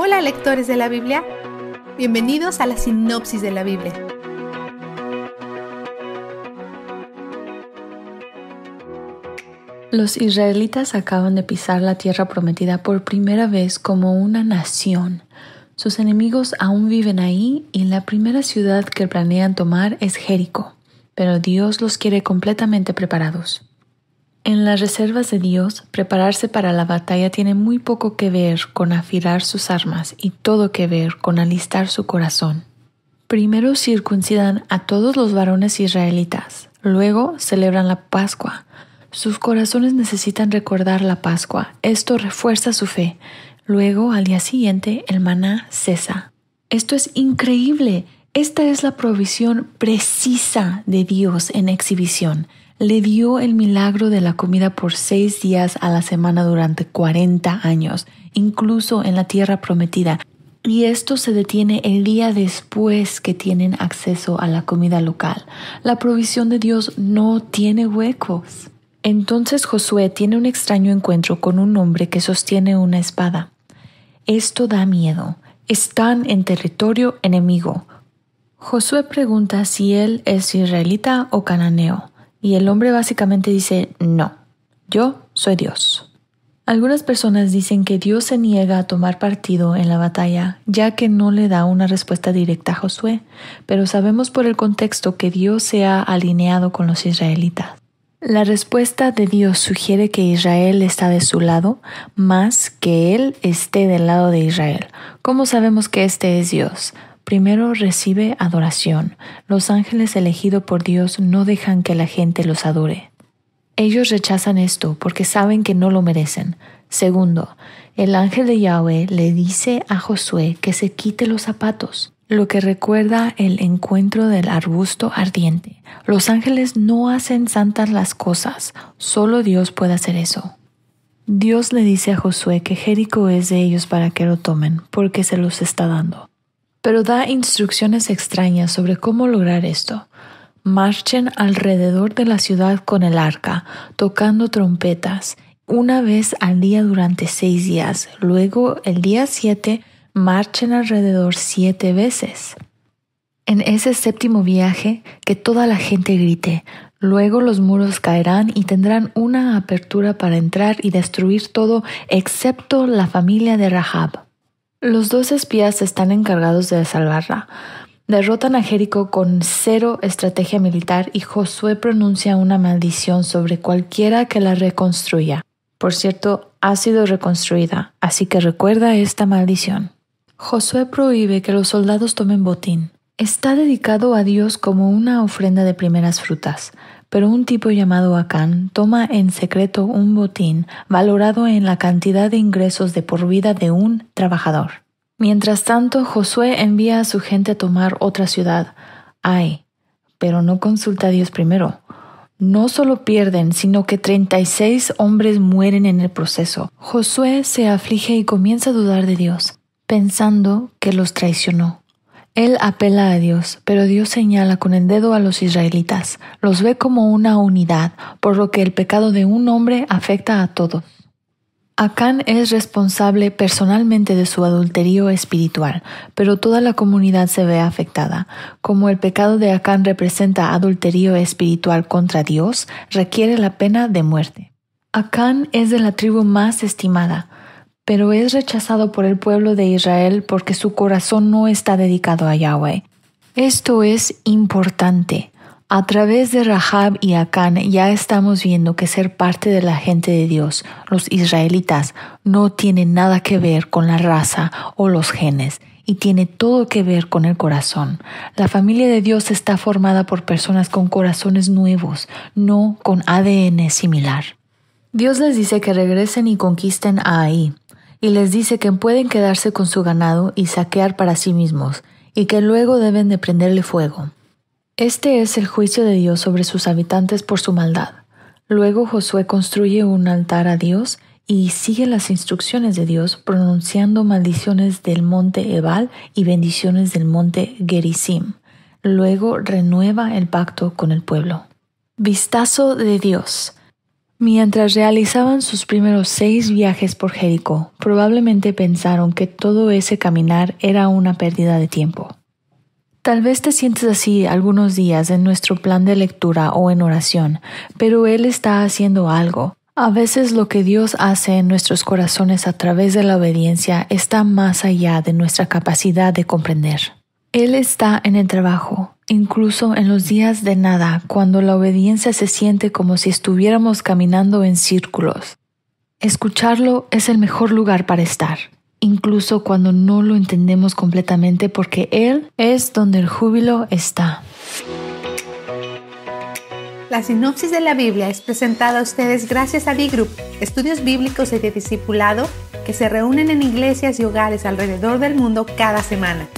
Hola lectores de la Biblia, bienvenidos a la sinopsis de la Biblia. Los israelitas acaban de pisar la tierra prometida por primera vez como una nación. Sus enemigos aún viven ahí y la primera ciudad que planean tomar es Jericó, pero Dios los quiere completamente preparados. En las reservas de Dios, prepararse para la batalla tiene muy poco que ver con afilar sus armas y todo que ver con alistar su corazón. Primero circuncidan a todos los varones israelitas, luego celebran la Pascua. Sus corazones necesitan recordar la Pascua, esto refuerza su fe. Luego, al día siguiente, el maná cesa. Esto es increíble. Esta es la provisión precisa de Dios en exhibición le dio el milagro de la comida por seis días a la semana durante 40 años, incluso en la tierra prometida. Y esto se detiene el día después que tienen acceso a la comida local. La provisión de Dios no tiene huecos. Entonces Josué tiene un extraño encuentro con un hombre que sostiene una espada. Esto da miedo. Están en territorio enemigo. Josué pregunta si él es israelita o cananeo. Y el hombre básicamente dice, no, yo soy Dios. Algunas personas dicen que Dios se niega a tomar partido en la batalla, ya que no le da una respuesta directa a Josué, pero sabemos por el contexto que Dios se ha alineado con los israelitas. La respuesta de Dios sugiere que Israel está de su lado, más que Él esté del lado de Israel. ¿Cómo sabemos que este es Dios? Primero recibe adoración. Los ángeles elegidos por Dios no dejan que la gente los adore. Ellos rechazan esto porque saben que no lo merecen. Segundo, el ángel de Yahweh le dice a Josué que se quite los zapatos, lo que recuerda el encuentro del arbusto ardiente. Los ángeles no hacen santas las cosas, solo Dios puede hacer eso. Dios le dice a Josué que Jericó es de ellos para que lo tomen, porque se los está dando pero da instrucciones extrañas sobre cómo lograr esto. Marchen alrededor de la ciudad con el arca, tocando trompetas, una vez al día durante seis días. Luego, el día siete, marchen alrededor siete veces. En ese séptimo viaje, que toda la gente grite, Luego los muros caerán y tendrán una apertura para entrar y destruir todo excepto la familia de Rahab. Los dos espías están encargados de salvarla. Derrotan a Jericho con cero estrategia militar y Josué pronuncia una maldición sobre cualquiera que la reconstruya. Por cierto, ha sido reconstruida, así que recuerda esta maldición. Josué prohíbe que los soldados tomen botín. Está dedicado a Dios como una ofrenda de primeras frutas, pero un tipo llamado Acán toma en secreto un botín valorado en la cantidad de ingresos de por vida de un trabajador. Mientras tanto, Josué envía a su gente a tomar otra ciudad, Ay, pero no consulta a Dios primero. No solo pierden, sino que 36 hombres mueren en el proceso. Josué se aflige y comienza a dudar de Dios, pensando que los traicionó. Él apela a Dios, pero Dios señala con el dedo a los israelitas, los ve como una unidad, por lo que el pecado de un hombre afecta a todos. Acán es responsable personalmente de su adulterio espiritual, pero toda la comunidad se ve afectada. Como el pecado de Acán representa adulterio espiritual contra Dios, requiere la pena de muerte. Acán es de la tribu más estimada, pero es rechazado por el pueblo de Israel porque su corazón no está dedicado a Yahweh. Esto es importante. A través de Rahab y Acán ya estamos viendo que ser parte de la gente de Dios, los israelitas, no tiene nada que ver con la raza o los genes y tiene todo que ver con el corazón. La familia de Dios está formada por personas con corazones nuevos, no con ADN similar. Dios les dice que regresen y conquisten a Ahí, y les dice que pueden quedarse con su ganado y saquear para sí mismos, y que luego deben de prenderle fuego. Este es el juicio de Dios sobre sus habitantes por su maldad. Luego Josué construye un altar a Dios y sigue las instrucciones de Dios pronunciando maldiciones del monte Ebal y bendiciones del monte Gerizim. Luego renueva el pacto con el pueblo. Vistazo de Dios. Mientras realizaban sus primeros seis viajes por Jericó, probablemente pensaron que todo ese caminar era una pérdida de tiempo. Tal vez te sientes así algunos días en nuestro plan de lectura o en oración, pero Él está haciendo algo. A veces lo que Dios hace en nuestros corazones a través de la obediencia está más allá de nuestra capacidad de comprender. Él está en el trabajo, Incluso en los días de nada, cuando la obediencia se siente como si estuviéramos caminando en círculos. Escucharlo es el mejor lugar para estar, incluso cuando no lo entendemos completamente porque Él es donde el júbilo está. La sinopsis de la Biblia es presentada a ustedes gracias a B-Group, estudios bíblicos y de discipulado que se reúnen en iglesias y hogares alrededor del mundo cada semana.